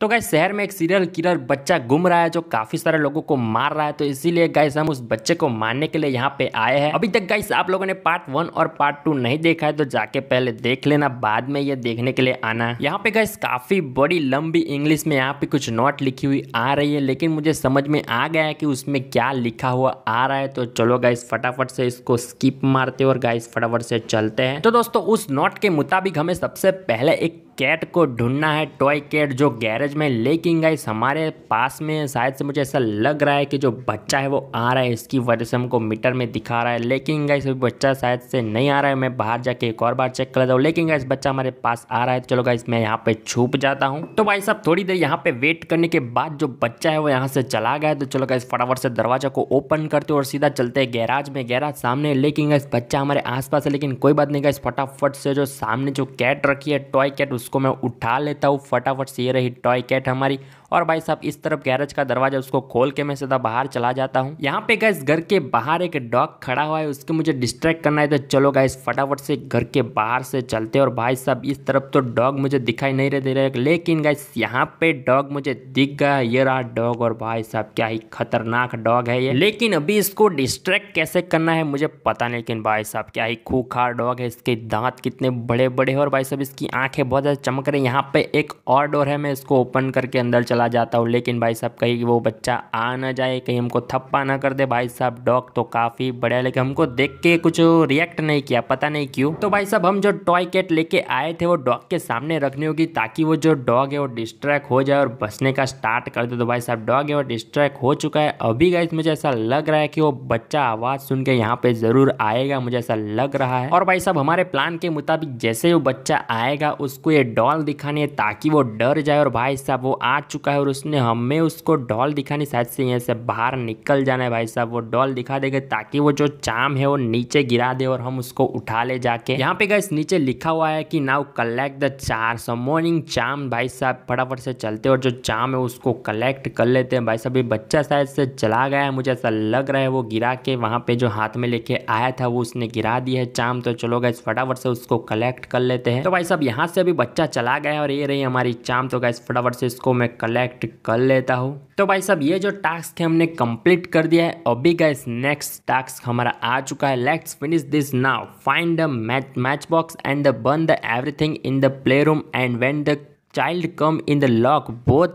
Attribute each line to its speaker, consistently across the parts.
Speaker 1: तो गाइस शहर में एक सीरियल किलर बच्चा घूम रहा है जो काफी सारे लोगों को मार रहा है तो इसीलिए गाइस हम उस बच्चे को मारने के लिए यहाँ पे आए हैं अभी तक गाइस आप लोगों ने पार्ट वन और पार्ट टू नहीं देखा है तो जाके पहले देख लेना बाद में ये देखने के लिए आना यहाँ पे गाइस काफी बड़ी लंबी इंग्लिश में यहाँ पे कुछ नोट लिखी हुई आ रही है लेकिन मुझे समझ में आ गया है की उसमें क्या लिखा हुआ आ रहा है तो चलो गाइस फटाफट से इसको स्किप मारते और गाइस फटाफट से चलते हैं तो दोस्तों उस नोट के मुताबिक हमें सबसे पहले एक कैट को ढूंढना है टॉय कैट जो गैरेज में लेकिन गाइस हमारे पास में शायद से मुझे ऐसा लग रहा है कि जो बच्चा है वो आ रहा है इसकी वजह से हमको मीटर में दिखा रहा है लेकिन गाइस अभी बच्चा शायद से नहीं आ रहा है मैं बाहर जाके एक और बार चेक कर लेता हूँ लेकिन गाइस बच्चा हमारे पास आ रहा है तो चलो गाइस मैं यहाँ पे छुप जाता हूँ तो भाई साहब थोड़ी देर यहाँ पे वेट करने के बाद जो बच्चा है वो यहाँ से चला गया तो चलो गाइस फटाफट से दरवाजा को ओपन करते और सीधा चलते हैं गैराज में गैराज सामने लेकिन गाइस बच्चा हमारे पास है लेकिन कोई बात नहीं गाइस फटाफट से जो सामने जो कैट रखी है टॉय कैट उस उसको मैं उठा लेता हूँ फटाफट से ये रही टॉय कैट हमारी और भाई साहब इस तरफ गैरेज का दरवाजा उसको खोल के मैं सीधा बाहर चला जाता हूँ यहाँ पे गैस घर के बाहर एक डॉग खड़ा हुआ है उसके मुझे डिस्ट्रैक्ट करना है तो चलो गैस फटाफट से घर के बाहर से चलते और भाई साहब इस तरफ तो डॉग मुझे दिखाई नहीं दे रहे लेकिन गैस यहाँ पे डॉग मुझे दिख गया ये रहा डॉग और भाई साहब क्या ही खतरनाक डॉग है ये लेकिन अभी इसको डिस्ट्रैक्ट कैसे करना है मुझे पता नहीं लेकिन भाई साहब क्या ही खूखार डॉग है इसके दांत कितने बड़े बड़े और भाई साहब इसकी आंखें बहुत ज़्यादा चमक रही है यहाँ पे एक और डोर है मैं इसको ओपन करके अंदर चला चला जाता हूँ लेकिन भाई साहब कहीं वो बच्चा आ ना जाए कहीं हमको थप्पा ना कर दे भाई साहब डॉग तो काफ़ी बढ़िया लेकिन हमको देख के कुछ रिएक्ट नहीं किया पता नहीं क्यों तो भाई साहब हम जो टॉय कैट लेके आए थे वो डॉग के सामने रखनी होगी ताकि वो जो डॉग है वो डिस्ट्रैक्ट हो जाए और बसने का स्टार्ट कर दे तो भाई साहब डॉग है वो डिस्ट्रैक्ट हो चुका है अभी गाइस मुझे ऐसा लग रहा है कि वो बच्चा आवाज़ सुन के यहाँ पे ज़रूर आएगा मुझे ऐसा लग रहा है और भाई साहब हमारे प्लान के मुताबिक जैसे वो बच्चा आएगा उसको ये डॉल दिखानी है ताकि वो डर जाए और भाई साहब वो आ चुका चुका है और उसने हमें उसको डॉल दिखानी शायद से यहाँ से बाहर निकल जाना है भाई साहब वो डॉल दिखा देगा ताकि वो जो चाम है वो नीचे गिरा दे और हम उसको उठा ले जाके यहाँ पे गैस नीचे लिखा हुआ है कि नाउ कलेक्ट द चार सो मॉर्निंग चाम भाई साहब फटाफट से चलते और जो चाम है उसको कलेक्ट कर लेते हैं भाई साहब ये बच्चा शायद से चला गया है मुझे ऐसा लग रहा है वो गिरा के वहाँ पे जो हाथ में लेके आया था वो उसने गिरा दिया है चाम तो चलो गैस फटाफट से उसको कलेक्ट कर लेते हैं तो भाई साहब यहाँ से अभी बच्चा चला गया और ये रही हमारी चाम तो गैस फटाफट से इसको मैं कलेक्ट सेलेक्ट कर लेता हूँ तो भाई साहब ये जो टास्क है हमने कंप्लीट कर दिया है अभी गाइस नेक्स्ट टास्क हमारा आ चुका है let's finish this now find the match match box and the burn the everything in the play room and when the child come in the lock both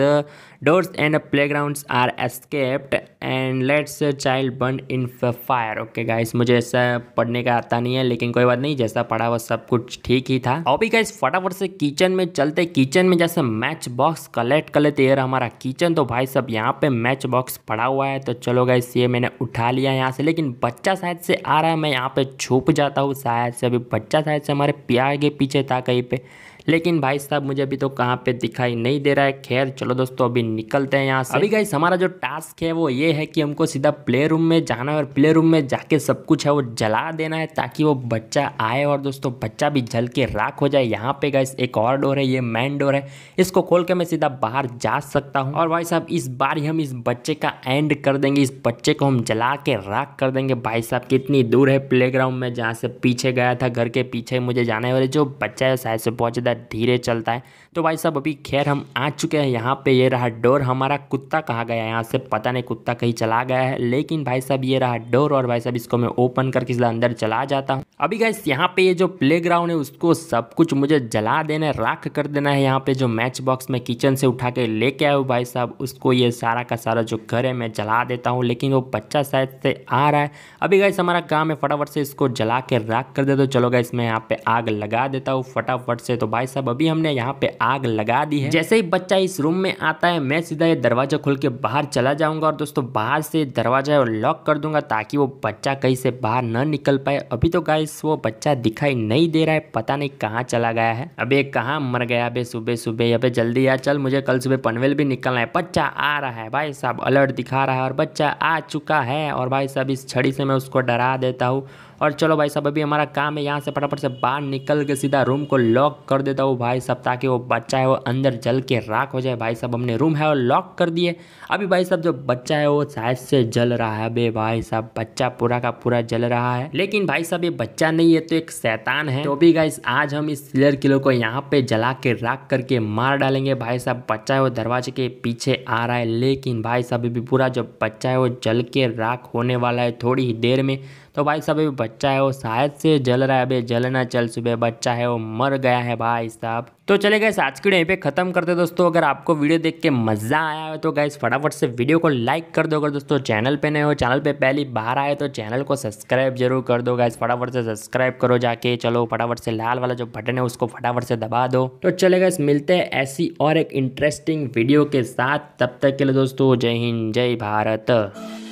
Speaker 1: the doors and playgrounds are escaped and lets uh, child burn in fire okay guys मुझे ऐसा पढ़ने का आता नहीं है लेकिन कोई बात नहीं जैसा पढ़ा वो सब कुछ ठीक ही था और भी गाइस फटाफट से किचन में चलते किचन में जैसे मैच बॉक्स कलेक्ट कर लेते यार हमारा किचन तो भाई सब यहाँ पे मैच बॉक्स पड़ा हुआ है तो चलो गाइस ये मैंने उठा लिया यहाँ से लेकिन बच्चा शायद से आ रहा है मैं यहाँ पे छुप जाता हूँ शायद से अभी बच्चा शायद से हमारे प्यार के पीछे था कहीं पे लेकिन भाई साहब मुझे अभी तो कहाँ पे दिखाई नहीं दे रहा है खैर चलो दोस्तों अभी निकलते हैं यहाँ से अभी गाइस हमारा जो टास्क है वो ये है कि हमको सीधा प्ले रूम में जाना है और प्ले रूम में जाके सब कुछ है वो जला देना है ताकि वो बच्चा आए और दोस्तों बच्चा भी जल के राख हो जाए यहाँ पे गाइस एक और डोर है ये मैन डोर है इसको खोल के मैं सीधा बाहर जा सकता हूँ और भाई साहब इस बार हम इस बच्चे का एंड कर देंगे इस बच्चे को हम जला के राख कर देंगे भाई साहब कितनी दूर है प्ले ग्राउंड में जहाँ से पीछे गया था घर के पीछे मुझे जाने वाले जो बच्चा है शायद से बहुत ज़्यादा धीरे चलता है तो भाई साहब अभी खैर हम आ चुके हैं यहाँ पे ये रहा डोर हमारा कुत्ता कहाँ गया है यहाँ से पता नहीं कुत्ता कहीं चला गया है लेकिन भाई साहब ये रहा डोर और भाई साहब इसको मैं ओपन करके इसलिए अंदर चला जाता हूँ अभी गाइस यहाँ पे ये जो प्ले है उसको सब कुछ मुझे जला देना राख कर देना है यहाँ पे जो मैच बॉक्स में किचन से उठा के लेके आया हूँ भाई साहब उसको ये सारा का सारा जो घर है मैं जला देता हूँ लेकिन वो बच्चा शायद से आ रहा है अभी गाइस हमारा काम है फटाफट से इसको जला के राख कर दे तो चलो गाइस मैं यहाँ पे आग लगा देता हूँ फटाफट से तो भाई साहब अभी हमने यहाँ पे आग लगा दी है जैसे ही बच्चा इस रूम में आता है मैं सीधा ये दरवाजा खोल के बाहर चला जाऊंगा और दोस्तों बाहर से दरवाजा है लॉक कर दूंगा ताकि वो बच्चा कहीं से बाहर न निकल पाए अभी तो गाइस वो बच्चा दिखाई नहीं दे रहा है पता नहीं कहाँ चला गया है अब ये कहाँ मर गया अभी सुबह सुबह अब जल्दी यार चल मुझे कल सुबह पनवेल भी निकलना है बच्चा आ रहा है भाई साहब अलर्ट दिखा रहा है और बच्चा आ चुका है और भाई साहब इस छड़ी से मैं उसको डरा देता हूँ और चलो भाई साहब अभी हमारा काम है यहाँ से फटाफट से बाहर निकल के सीधा रूम को लॉक कर देता हूँ भाई साहब ताकि वो बच्चा है वो अंदर जल के राख हो जाए भाई साहब हमने रूम है वो लॉक कर दिए अभी भाई साहब जो बच्चा है वो शायद से जल रहा है अबे भाई साहब बच्चा पूरा का पूरा जल रहा है लेकिन भाई साहब ये बच्चा नहीं है तो एक शैतान है तो भी गाइस आज हम इस सिलर किलो को यहाँ पे जला के राख करके मार डालेंगे भाई साहब बच्चा है वो दरवाजे के पीछे आ रहा है लेकिन भाई साहब अभी पूरा जो बच्चा है वो जल के राख होने वाला है थोड़ी ही देर में तो भाई साहब अभी बच्चा है वो शायद से जल रहा है अभी जलना चल सुबह बच्चा है वो मर गया है भाई साहब तो चले गए आज की यहीं पे खत्म करते दोस्तों अगर आपको वीडियो देख के मजा आया हो तो गाइस फटाफट से वीडियो को लाइक कर दो अगर दोस्तों चैनल पे नए हो चैनल पे पहली बार आए तो चैनल को सब्सक्राइब जरूर कर दो गाइस फटाफट से सब्सक्राइब करो जाके चलो फटाफट से लाल वाला जो बटन है उसको फटाफट से दबा दो तो चले गए मिलते हैं ऐसी और एक इंटरेस्टिंग वीडियो के साथ तब तक के लिए दोस्तों जय हिंद जय भारत